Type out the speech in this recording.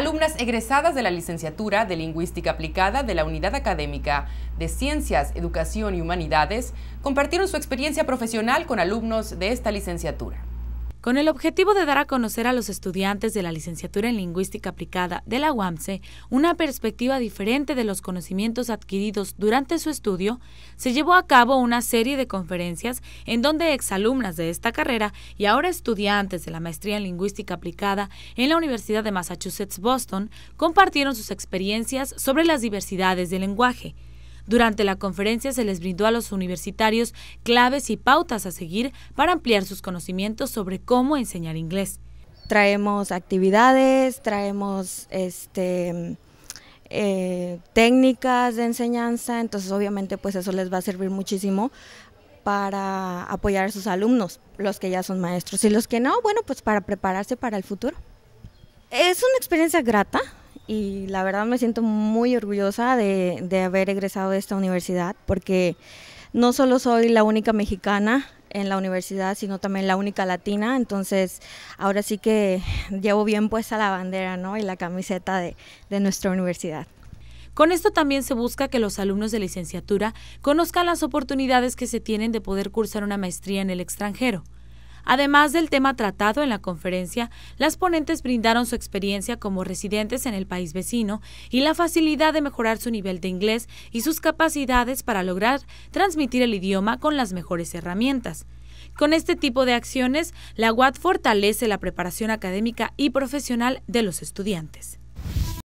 alumnas egresadas de la licenciatura de Lingüística Aplicada de la Unidad Académica de Ciencias, Educación y Humanidades compartieron su experiencia profesional con alumnos de esta licenciatura. Con el objetivo de dar a conocer a los estudiantes de la licenciatura en Lingüística Aplicada de la UAMSE una perspectiva diferente de los conocimientos adquiridos durante su estudio, se llevó a cabo una serie de conferencias en donde exalumnas de esta carrera y ahora estudiantes de la maestría en Lingüística Aplicada en la Universidad de Massachusetts Boston compartieron sus experiencias sobre las diversidades del lenguaje durante la conferencia se les brindó a los universitarios claves y pautas a seguir para ampliar sus conocimientos sobre cómo enseñar inglés. Traemos actividades, traemos este, eh, técnicas de enseñanza, entonces obviamente pues eso les va a servir muchísimo para apoyar a sus alumnos, los que ya son maestros y los que no, bueno, pues para prepararse para el futuro. Es una experiencia grata, y la verdad me siento muy orgullosa de, haber egresado de esta universidad porque no solo soy la única mexicana en la universidad, sino también la única latina, entonces ahora sí que llevo bien puesta la bandera y la camiseta de nuestra universidad. Con esto también se busca que los alumnos de licenciatura conozcan las oportunidades que se tienen de poder cursar una maestría en el extranjero. Además del tema tratado en la conferencia, las ponentes brindaron su experiencia como residentes en el país vecino y la facilidad de mejorar su nivel de inglés y sus capacidades para lograr transmitir el idioma con las mejores herramientas. Con este tipo de acciones, la UAT fortalece la preparación académica y profesional de los estudiantes.